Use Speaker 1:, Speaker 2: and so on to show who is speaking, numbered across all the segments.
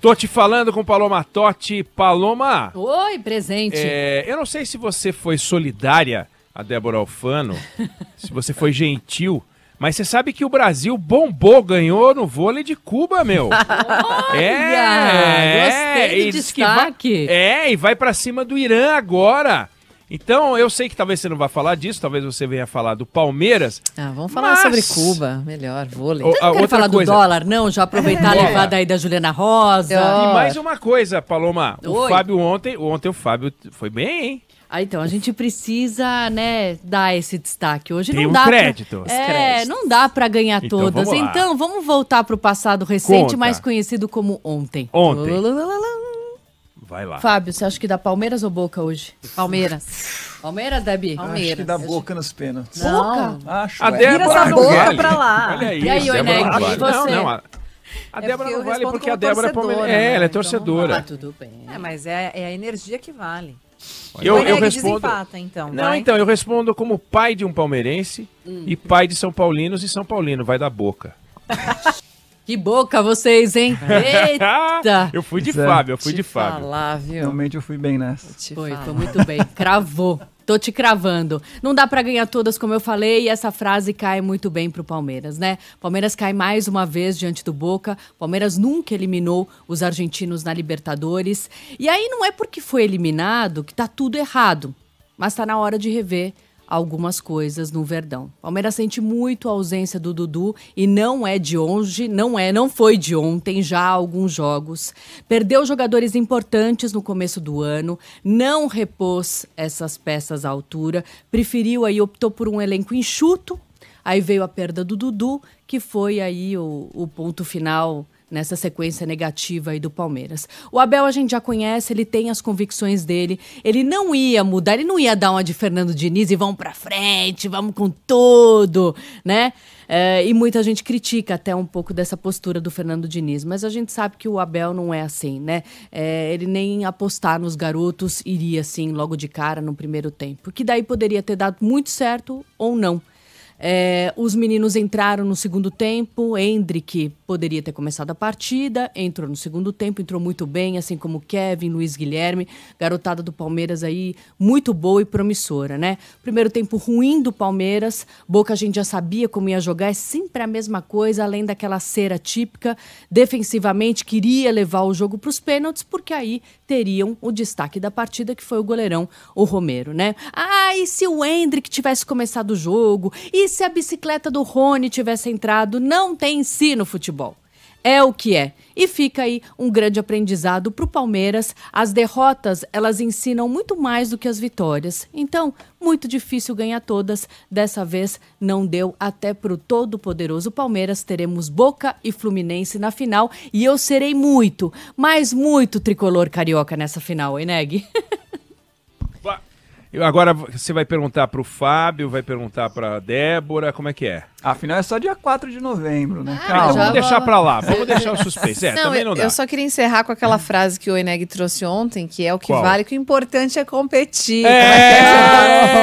Speaker 1: Tô te falando com Paloma Totti. Paloma!
Speaker 2: Oi, presente.
Speaker 1: É, eu não sei se você foi solidária a Débora Alfano, se você foi gentil. Mas você sabe que o Brasil bombou, ganhou no vôlei de Cuba, meu. Olha, é, gostei é, de destaque. Vai, é, e vai para cima do Irã agora. Então, eu sei que talvez você não vá falar disso, talvez você venha falar do Palmeiras. Ah,
Speaker 2: vamos falar mas... sobre Cuba, melhor, vôlei. O, a, não falar coisa... do dólar, não? Já aproveitar é. a levada aí da Juliana Rosa. E mais
Speaker 1: uma coisa, Paloma. Oi. O Fábio ontem, ontem o Fábio foi bem,
Speaker 2: hein? Ah, então, a gente precisa, né, dar esse destaque. Hoje Tem não um dá crédito. Pra... É, não dá para ganhar então, todas. Vamos então, vamos voltar para o passado recente, Conta. mais conhecido como ontem. Ontem. Lulululul. Vai lá. Fábio, você acha que dá Palmeiras ou Boca hoje? Palmeiras. Palmeiras, Debbie? Palmeiras. Acho que dá Boca nos pênaltis. Boca? Acho. A Débora, Vira essa boca vale. pra lá. Olha isso. E aí, Oineg, e você? Não, não, a...
Speaker 1: A é Débora não vale porque a Débora é palmeirense. É, né? É, ela é então, torcedora. Ah, tudo bem. É, mas é, é a energia que vale. Eu, eu é respondo. então, não, vai? então, eu respondo como pai de um palmeirense hum. e pai de São Paulinos e São Paulino. Vai da boca.
Speaker 2: Que boca vocês, hein? Eita! eu fui de é. Fábio, eu fui de Fábio. Falar, viu? Realmente eu fui bem nessa. Foi, foi muito bem. Cravou. Tô te cravando. Não dá para ganhar todas, como eu falei, e essa frase cai muito bem pro Palmeiras, né? Palmeiras cai mais uma vez diante do Boca. Palmeiras nunca eliminou os argentinos na Libertadores. E aí não é porque foi eliminado que tá tudo errado, mas tá na hora de rever algumas coisas no Verdão. Palmeiras sente muito a ausência do Dudu e não é de hoje, não é, não foi de ontem já alguns jogos. Perdeu jogadores importantes no começo do ano, não repôs essas peças à altura, preferiu aí optou por um elenco enxuto. Aí veio a perda do Dudu, que foi aí o, o ponto final nessa sequência negativa aí do Palmeiras. O Abel a gente já conhece, ele tem as convicções dele, ele não ia mudar, ele não ia dar uma de Fernando Diniz e vamos para frente, vamos com tudo, né? É, e muita gente critica até um pouco dessa postura do Fernando Diniz, mas a gente sabe que o Abel não é assim, né? É, ele nem apostar nos garotos iria assim logo de cara no primeiro tempo, que daí poderia ter dado muito certo ou não. É, os meninos entraram no segundo tempo. Hendrick poderia ter começado a partida, entrou no segundo tempo, entrou muito bem, assim como Kevin, Luiz Guilherme. Garotada do Palmeiras aí, muito boa e promissora, né? Primeiro tempo ruim do Palmeiras. Boca a gente já sabia como ia jogar, é sempre a mesma coisa, além daquela cera típica. Defensivamente, queria levar o jogo para os pênaltis, porque aí teriam o destaque da partida, que foi o goleirão, o Romero, né? Ah, e se o Hendrick tivesse começado o jogo? E se a bicicleta do Rony tivesse entrado? Não tem ensino futebol. É o que é. E fica aí um grande aprendizado para o Palmeiras. As derrotas, elas ensinam muito mais do que as vitórias. Então, muito difícil ganhar todas. Dessa vez, não deu até para o todo-poderoso Palmeiras. Teremos Boca e Fluminense na final. E eu serei muito, mas muito tricolor carioca nessa final, hein, Neg?
Speaker 1: agora você vai perguntar para o Fábio, vai perguntar para Débora, como é que é? Afinal é só dia 4 de novembro, né? Ah, Calma. vamos deixar para lá, vamos deixar o suspense. É, não, também não dá. Eu só queria encerrar com aquela frase que o Eneg trouxe ontem, que é o que Qual? vale, que o importante é competir. É!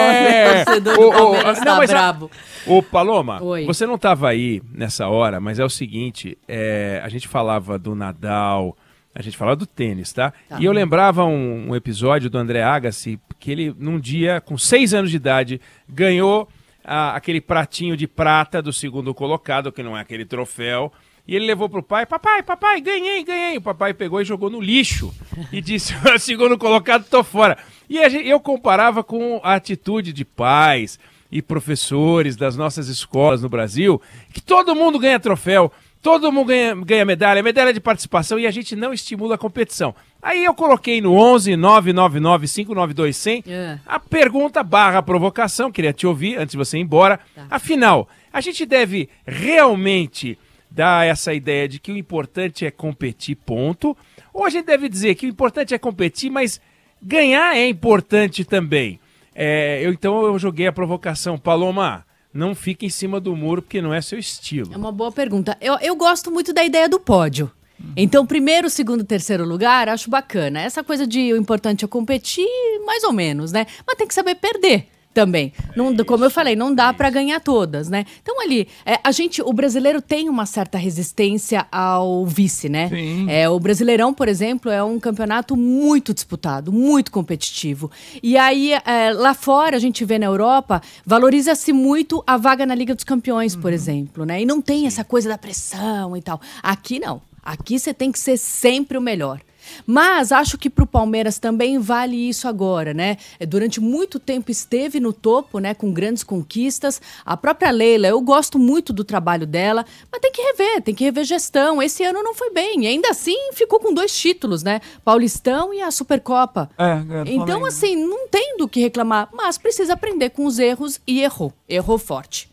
Speaker 2: O, tá não, mas brabo.
Speaker 1: Ô, Paloma, Oi. você não estava aí nessa hora, mas é o seguinte, é, a gente falava do Nadal a gente fala do tênis, tá? tá. E eu lembrava um, um, episódio do André Agassi, que ele, num dia, com seis anos de idade, ganhou a, aquele pratinho de prata do segundo colocado, que não é aquele troféu. E ele levou pro pai, papai, papai, ganhei, ganhei. O papai pegou e jogou no lixo. E disse, segundo colocado, tô fora. E gente, eu comparava com a atitude de pais e professores das nossas escolas no Brasil, que todo mundo ganha troféu. Todo mundo ganha, ganha medalha, medalha de participação e a gente não estimula a competição. Aí eu coloquei no 11 999 592 é. a pergunta barra provocação, queria te ouvir antes de você ir embora. Tá. Afinal, a gente deve realmente dar essa ideia de que o importante é competir, ponto. Ou a gente deve dizer que o importante é competir, mas ganhar é importante também. É, eu, então eu joguei a provocação. Paloma, não fica em cima do
Speaker 2: muro porque não é seu estilo? É uma boa pergunta. Eu, eu gosto muito da ideia do pódio. Então, primeiro, segundo, terceiro lugar, acho bacana. Essa coisa de o importante é competir, mais ou menos, né? Mas tem que saber perder também. Não, como eu falei, não dá para ganhar todas, né? Então ali, é, a gente, o brasileiro tem uma certa resistência ao vice, né? Sim. É, o Brasileirão, por exemplo, é um campeonato muito disputado, muito competitivo. E aí é, lá fora a gente vê na Europa valoriza-se muito a vaga na Liga dos Campeões, uhum. por exemplo, né? E não tem essa coisa da pressão e tal. Aqui não. Aqui você tem que ser sempre o melhor. Mas acho que para o Palmeiras também vale isso agora, né? É, durante muito tempo esteve no topo, né? Com grandes conquistas. A própria Leila, eu gosto muito do trabalho dela, mas tem que rever, tem que rever gestão. Esse ano não foi bem. E ainda assim ficou com dois títulos, né? Paulistão e a Supercopa. É, é então, assim, não tem do que reclamar, mas precisa aprender com os erros e errou. Errou forte.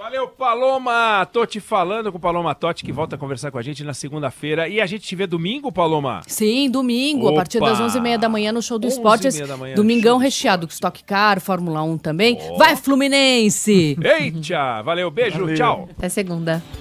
Speaker 1: Valeu, Paloma! Tô te falando com o Paloma Totti, que volta a conversar com a gente na segunda-feira. E a gente te vê domingo, Paloma?
Speaker 2: Sim, domingo, Opa! a partir das 11h30 da manhã no Show do Esportes. Domingão recheado, com Stock Car, Fórmula 1 também. Oh. Vai, Fluminense!
Speaker 1: Eita! Valeu, beijo, Valeu. tchau!
Speaker 2: Até segunda.